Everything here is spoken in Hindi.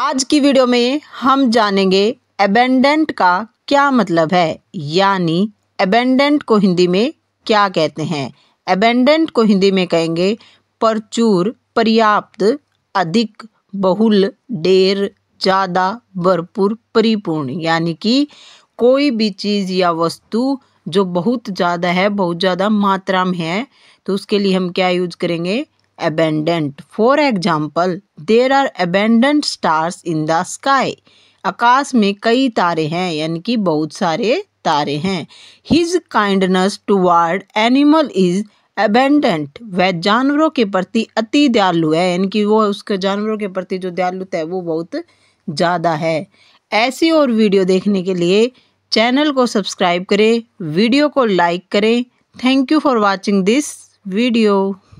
आज की वीडियो में हम जानेंगे एबेंडेंट का क्या मतलब है यानी एबेंडेंट को हिंदी में क्या कहते हैं एबेंडेंट को हिंदी में कहेंगे प्रचुर पर्याप्त अधिक बहुल ढेर ज़्यादा भरपूर परिपूर्ण यानी कि कोई भी चीज़ या वस्तु जो बहुत ज़्यादा है बहुत ज़्यादा मात्रा में है तो उसके लिए हम क्या यूज करेंगे abandoned. For example, there are abandoned stars in the sky. आकाश में कई तारे हैं यानी कि बहुत सारे तारे हैं his kindness toward animal is abundant वह जानवरों के प्रति अति दयालु है यानी कि वो उसके जानवरों के प्रति जो दयालुता है वो बहुत ज़्यादा है ऐसी और वीडियो देखने के लिए चैनल को सब्सक्राइब करें वीडियो को लाइक करें thank you for watching this video